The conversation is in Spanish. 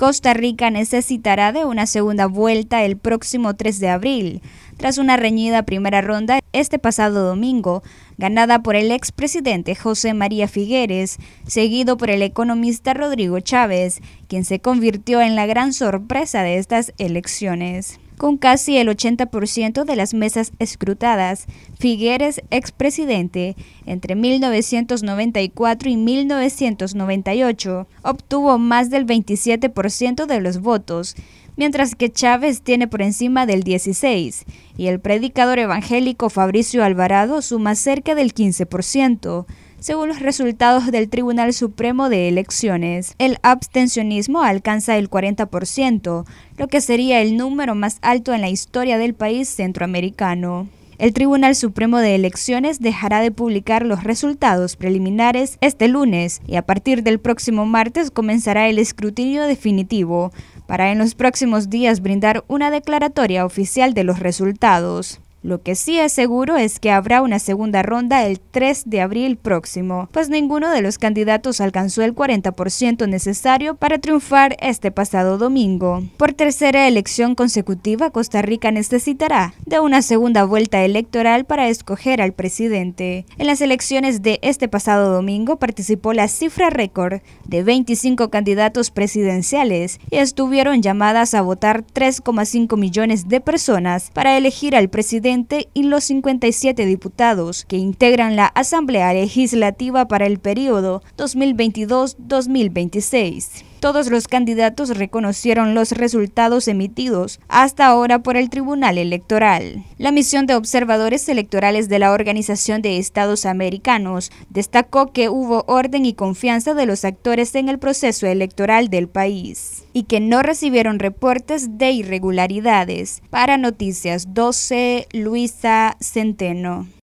Costa Rica necesitará de una segunda vuelta el próximo 3 de abril, tras una reñida primera ronda este pasado domingo, ganada por el expresidente José María Figueres, seguido por el economista Rodrigo Chávez, quien se convirtió en la gran sorpresa de estas elecciones con casi el 80% de las mesas escrutadas. Figueres, expresidente, entre 1994 y 1998, obtuvo más del 27% de los votos, mientras que Chávez tiene por encima del 16 y el predicador evangélico Fabricio Alvarado suma cerca del 15% según los resultados del Tribunal Supremo de Elecciones. El abstencionismo alcanza el 40%, lo que sería el número más alto en la historia del país centroamericano. El Tribunal Supremo de Elecciones dejará de publicar los resultados preliminares este lunes y a partir del próximo martes comenzará el escrutinio definitivo para en los próximos días brindar una declaratoria oficial de los resultados. Lo que sí es seguro es que habrá una segunda ronda el 3 de abril próximo, pues ninguno de los candidatos alcanzó el 40% necesario para triunfar este pasado domingo. Por tercera elección consecutiva, Costa Rica necesitará de una segunda vuelta electoral para escoger al presidente. En las elecciones de este pasado domingo participó la cifra récord de 25 candidatos presidenciales y estuvieron llamadas a votar 3,5 millones de personas para elegir al presidente y los 57 diputados que integran la Asamblea Legislativa para el periodo 2022-2026. Todos los candidatos reconocieron los resultados emitidos hasta ahora por el Tribunal Electoral. La misión de observadores electorales de la Organización de Estados Americanos destacó que hubo orden y confianza de los actores en el proceso electoral del país y que no recibieron reportes de irregularidades. Para Noticias 12, Luisa Centeno.